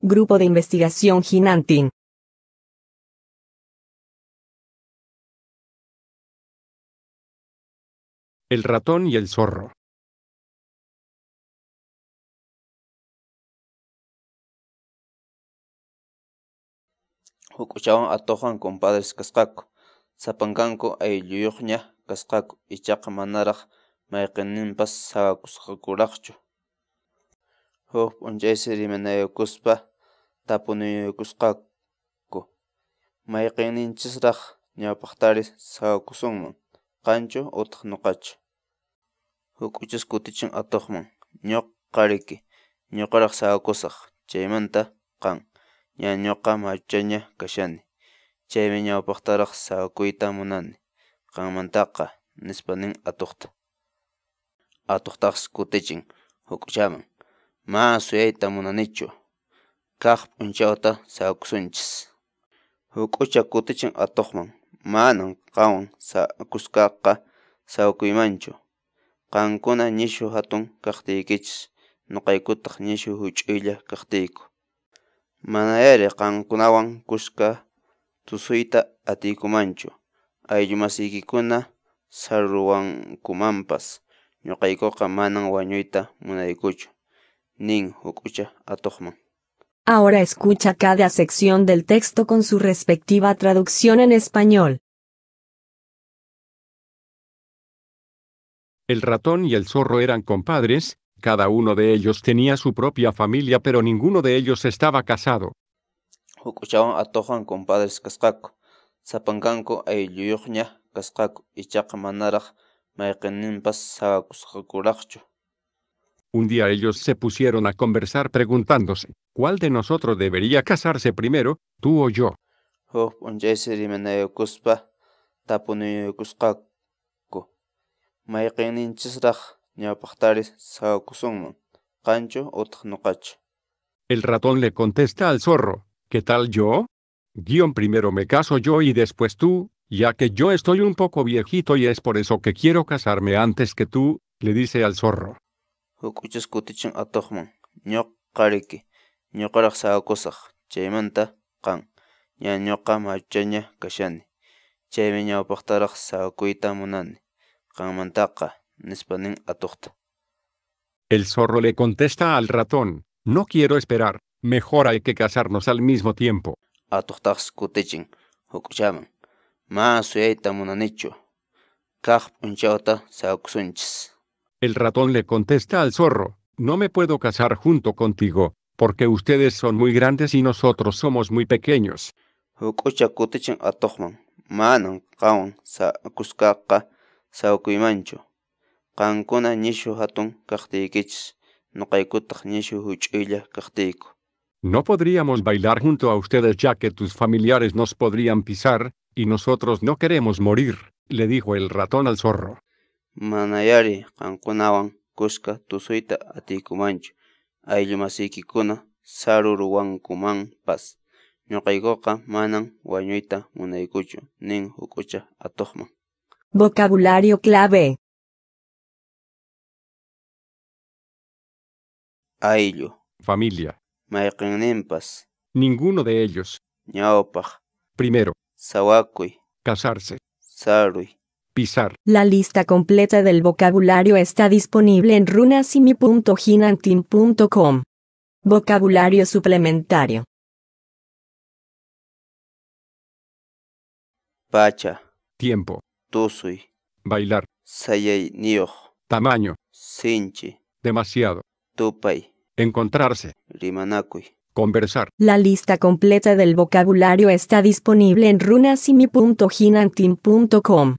Grupo de Investigación Ginantin. El ratón y el zorro. Hukuchawan Tohan, compadres cascaco. e aylluyuqña cascaco. y manaraq mayqinninpas sagakusqakuraqchu. Huk p'unchaysi cuspa. tapunuykusqaku mayqinninchisraq ñawpaqtari sawakusunman qanchu kancho otak nukach. Uchus kutichin atuqman ñoqa riki ñoqaraq sawakusaq chaymanta qan ña ñoqa machanya kashani chaymi ñawpaqtaraq sawakuyta munani qanmantaqa mantaka nispanin atokta. atuqtaqsi kutichin hukuchaman. Maa suyaita munanichu kaq p'unchawta sawakusunchis hukucha kutichin atuqman manan qawan sakusqaqa sawakuymanchu qankuna nishu hatun kaqtiykichis noqaykutaq nishu huch'uylla kaqtiyku manayari qankunawan kusqa tusuyta atiykumanchu ayllumasiykikuna sarruwankumanpas ñoqaykuqa manan wañuyta munaykuchu nin hukucha atuqman Ahora escucha cada sección del texto con su respectiva traducción en español. El ratón y el zorro eran compadres, cada uno de ellos tenía su propia familia pero ninguno de ellos estaba casado. atojan compadres un día ellos se pusieron a conversar preguntándose, ¿cuál de nosotros debería casarse primero, tú o yo? El ratón le contesta al zorro, ¿qué tal yo? Guión primero me caso yo y después tú, ya que yo estoy un poco viejito y es por eso que quiero casarme antes que tú, le dice al zorro huk uchas kutichin atuqman ñoqariki ñoqaraq sawakusaq chaymanta qan ña ñoqa machuchaña kashani chaymi ñawpaqtaraq sawakuyta munani qanmantaqa nispanin atuqta el zorro le contesta al ratón no quiero esperar mejor hay que casarnos al mismo tiempo atuqtaqs kutichin huquchaman ma suyayta munanichu kaq p'unchawta sawakusunchis el ratón le contesta al zorro, no me puedo casar junto contigo, porque ustedes son muy grandes y nosotros somos muy pequeños. No podríamos bailar junto a ustedes ya que tus familiares nos podrían pisar, y nosotros no queremos morir, le dijo el ratón al zorro manayari qanqunawan kuska tusuita masikikuna, ayllu masiykikuna Paz ñoqaykuqa manan wañuyta munaykuchu nin hukucha atuqman vocabulario clave ayllu familia mayqinninpas ninguno de ellos ñawpaj primero Sawakui. casarse Sarui. La lista completa del vocabulario está disponible en runasimi.ginantin.com. Vocabulario suplementario. Pacha. Tiempo. Tusui. Bailar. Sayei Tamaño. Sinchi. Demasiado. Tupai. Encontrarse. Rimanakui. Conversar. La lista completa del vocabulario está disponible en runasimi.ginantin.com.